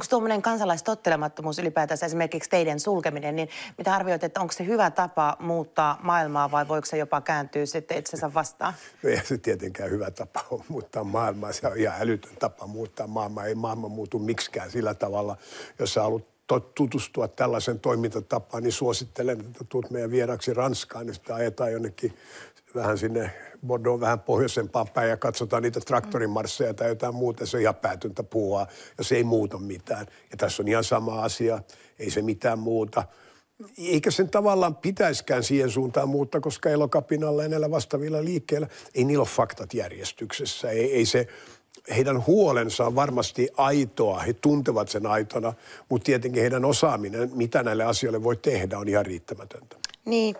Onko tuommoinen kansalaistottelemattomuus ylipäätänsä esimerkiksi teidän sulkeminen, niin mitä arvioit, että onko se hyvä tapa muuttaa maailmaa vai voiko se jopa kääntyä sitten itsensä vastaan? No ei se tietenkään hyvä tapa on muuttaa maailmaa. Se on ihan älytön tapa muuttaa maailmaa. Ei maailma muutu miksikään sillä tavalla, jos sä haluat tutustua tällaisen toimintatapaan, niin suosittelen, että tuut meidän vieraksi Ranskaan, niin ajetaan jonnekin vähän sinne Bordeaux vähän pohjoisempaan päin ja katsotaan niitä traktorimarsseja tai jotain muuta. Se on ihan päätöntä puhua ja se ei muuta mitään. Ja tässä on ihan sama asia, ei se mitään muuta. Eikä sen tavallaan pitäiskään siihen suuntaan muuttaa, koska elokapinalla ja näillä vastaavilla liikkeillä ei niillä ole faktat järjestyksessä. Ei, ei se, heidän huolensa on varmasti aitoa, he tuntevat sen aitona, mutta tietenkin heidän osaaminen, mitä näille asioille voi tehdä, on ihan riittämätöntä. Niin.